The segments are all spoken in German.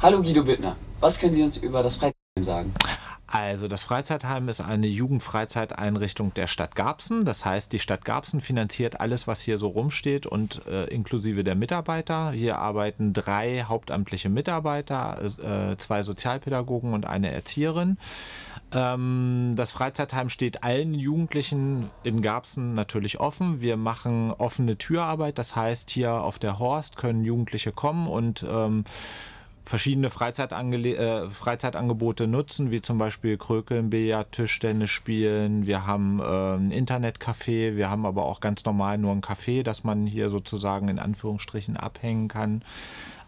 Hallo Guido Bittner, was können Sie uns über das Freizeitheim sagen? Also das Freizeitheim ist eine Jugendfreizeiteinrichtung der Stadt Garbsen. Das heißt, die Stadt Garbsen finanziert alles, was hier so rumsteht und äh, inklusive der Mitarbeiter. Hier arbeiten drei hauptamtliche Mitarbeiter, äh, zwei Sozialpädagogen und eine Erzieherin. Ähm, das Freizeitheim steht allen Jugendlichen in Garbsen natürlich offen. Wir machen offene Türarbeit. Das heißt, hier auf der Horst können Jugendliche kommen und ähm, verschiedene Freizeitangele äh, Freizeitangebote nutzen, wie zum Beispiel Krökeln, Billard, Tischtennis spielen. Wir haben äh, ein Internetcafé, wir haben aber auch ganz normal nur ein Café, das man hier sozusagen in Anführungsstrichen abhängen kann.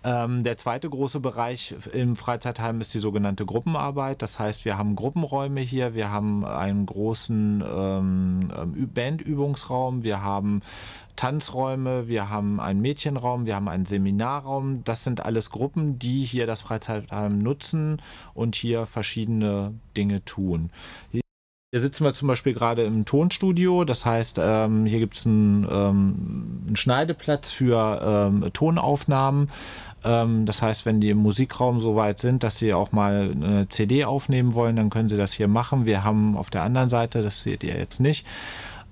Ähm, der zweite große Bereich im Freizeitheim ist die sogenannte Gruppenarbeit. Das heißt, wir haben Gruppenräume hier, wir haben einen großen ähm, ähm, Bandübungsraum, wir haben Tanzräume, wir haben einen Mädchenraum, wir haben einen Seminarraum. Das sind alles Gruppen, die hier das Freizeitheim nutzen und hier verschiedene Dinge tun. Hier sitzen wir zum Beispiel gerade im Tonstudio, das heißt, ähm, hier gibt es einen, ähm, einen, Schneideplatz für ähm, Tonaufnahmen. Ähm, das heißt, wenn die im Musikraum so weit sind, dass sie auch mal eine CD aufnehmen wollen, dann können sie das hier machen. Wir haben auf der anderen Seite, das seht ihr jetzt nicht,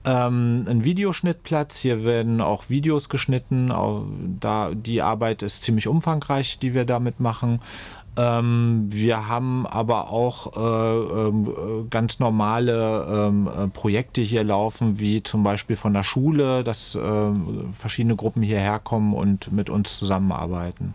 ähm, ein Videoschnittplatz. Hier werden auch Videos geschnitten. Auch da, die Arbeit ist ziemlich umfangreich, die wir damit machen. Ähm, wir haben aber auch äh, ähm, äh, ganz normale ähm, äh, Projekte hier laufen, wie zum Beispiel von der Schule, dass ähm, verschiedene Gruppen hierher kommen und mit uns zusammenarbeiten.